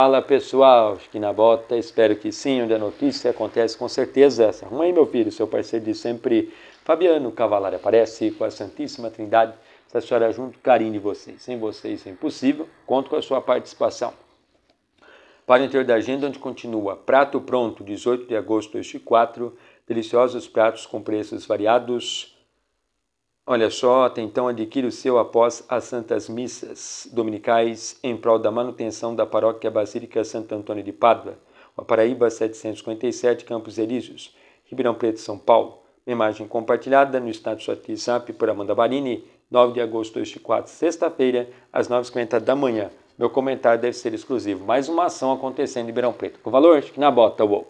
Fala pessoal, esquina na bota, espero que sim, onde a notícia acontece com certeza. Essa arruma é aí, meu filho, seu parceiro de sempre, Fabiano Cavalari, aparece com a Santíssima Trindade, essa senhora é junto, carinho de vocês. Sem vocês é impossível, conto com a sua participação. Para o interior da agenda, onde continua Prato Pronto, 18 de agosto, este 4, deliciosos pratos com preços variados, Olha só, até então adquire o seu após as Santas Missas Dominicais em prol da manutenção da Paróquia Basílica Santo Antônio de Pádua, Paraíba 757, Campos Elíseos, Ribeirão Preto, São Paulo. Uma imagem compartilhada no status WhatsApp por Amanda Barini, 9 de agosto de 2024, sexta-feira, às 9h50 da manhã. Meu comentário deve ser exclusivo. Mais uma ação acontecendo em Ribeirão Preto. Com valor, na bota, uou!